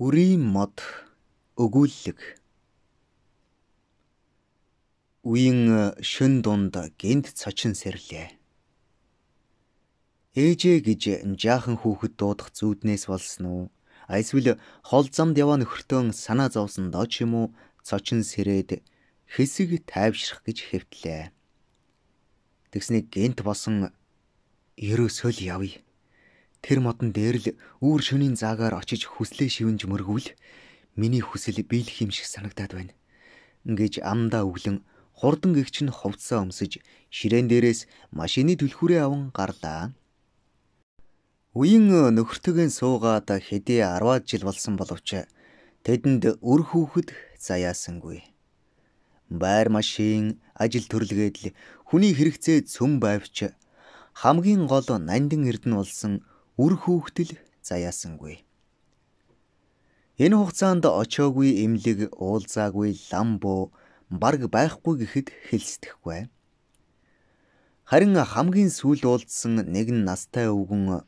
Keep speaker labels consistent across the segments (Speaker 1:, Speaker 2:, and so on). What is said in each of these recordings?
Speaker 1: Үрийн мод өгүүлэг. Үеийн шин дунд гинт цочин сэрлээ. Ээжээ гэж жаахан хүүхэд дуудах зүуднээс болсон уу? Эсвэл хол замд яваа нөхөртөө санаа зовсон доо ч юм уу цочин сэрээд хэсэг тайвшрах гэж хэвтлээ. Тэгснэг гинт босон ерөөсөө л явъя Тэр модон дээр л үүр шөнийн заагаар очиж хүслээ шивнж мөргүүл миний хүсэл биелэх юм шиг санагдаад байна. Ингээд амдаа өглөн хурдан гихч нь ховцсаа өмсөж ширээн дээрээс машины түлхүүрээ аван гарлаа. Уян нөхөртөгөө суугаад хэдий 10 жил болсон боловч тэдэнд үр хүүхэд заяасангүй. Байр машин, ажил төрлгээд л хүний хэрэгцээ цөм байвч хамгийн гол нандин эрдэнэ болсон үр хөөхтөл заяасангүй. Энэ хугацаанд очоогүй эмнэлэг уулзаагүй лам буу бараг байхгүй гэхэд хэлсдэхгүй. Харин хамгийн сүүл уулзсан нэгэн настай өвгөн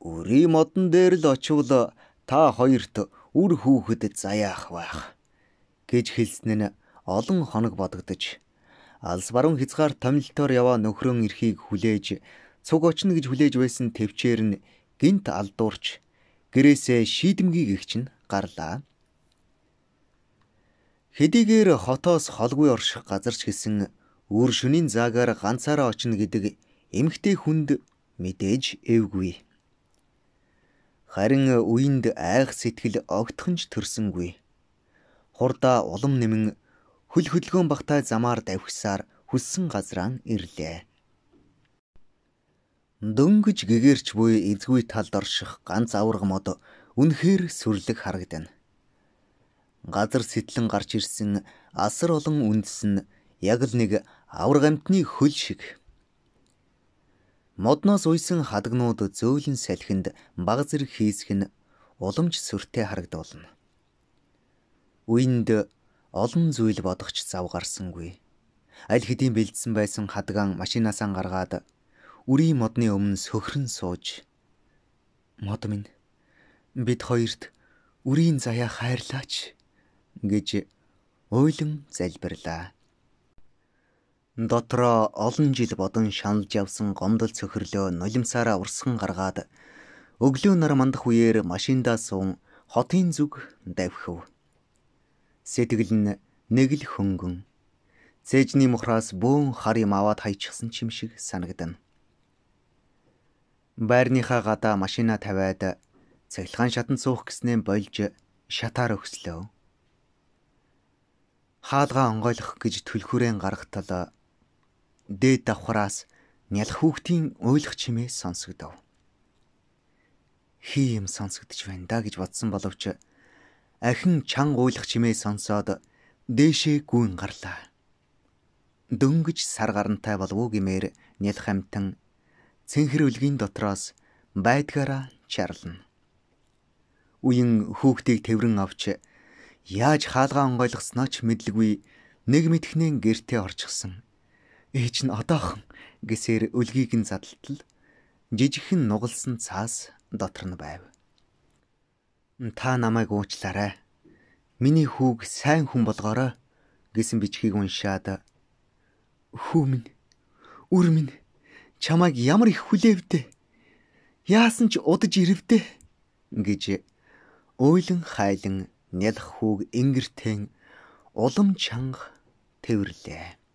Speaker 1: өрийн модон дээр л очивол та хоёрт үр хүүхэд заяах байх гэж хэлсэн нь олон хоног бодогдож алс баруун хязгаар томилтоор яваа нөхрөн эрхийг хүлээж цуг очно гэж хүлээж байсан төвчээр нь гинт алдуурч гэрээсээ шийдэмгийг игч нь гарлаа. Хэдийгээр хотоос холгүй орших газарч гисэн өөр шөнийн заагаар ганцаараа очно гэдэг эмгтэй хүнд мэдээж эвгүй. Харин үйнд айх сэтгэл огтхонж төрсөнгүй. Хурдаа улам нэмэн хөл хөдөлгөөн багтай замаар давхисаар хүссэн газраа ирлээ дөнгөж гэгэрч буй эзгүй талд орших ганц авраг мод үнэхээр сүрлэг харагдана. Газар сэтлэн гарч ирсэн асар олон үндэс нь яг л нэг авраг амтны хөл шиг. Модноос уйсан хадагнууд зөөлөн салхинд баг зэрэг хийсгэн уламж сүртэй харагдуулна. Үйнд олон зүйл бодох ч зав гарсангүй. Аль хэдийн бэлдсэн байсан хадгаан машинаасаа гаргаад үрийн модны өмнө сөхрөн сууж мод минь бид хоёрт үрийн заяа хайрлаач гэж ойлон залбирлаа. Дотроо олон жил бодон шаналж явсан гомдол цөхрлөө нулимсаараа урсган гаргаад өглөө нар мандах үеэр машиндаа суун хотын зүг давхив. Сэтгэл нь нэг л хөнгөн. Цэжний мохроос бөөн хар юм аваад хайчихсан ч юм шиг санагдана. Байрныхаа гадаа машина тавиад цахилгаан шатан суух гэснээр болж шатаар өгслөө. Хаалгаа онгойлгох гэж түлхүүрэн гаргатал дээд давхраас нялх хүүхдийн ойлох чимээ сонсогдов. Хий юм сонсогдож байна да гэж бодсон боловч ахин чанга ойлох чимээ сонсоод дээшээ гүйн гарлаа. Дөнгөж сар гарантай болов уу гэмээр нялх амтан цэнхэр үлгийн дотроос байдгаараа чарлна. Уян хүүхдийг тэрэн авч яаж хаалгаа онгойлгосноо ч мэдлгүй нэг мэдхнээ гэртээ орчихсон. Ээж нь одоохон гэсээр үлгийг нь задлтал жижигхэн нугалсан цаас дотор нь байв. Та намайг уучлаарай. Миний хүүг сайн хүн болгоорой гэсэн бичгийг уншаад хүү минь, үр минь чамайг ямар их хүлээвдэ. Яасан ч удаж ирэвдэ гэж ойлон хайлан нялх хүүг ингэртэн улам чанга тэвэрлээ.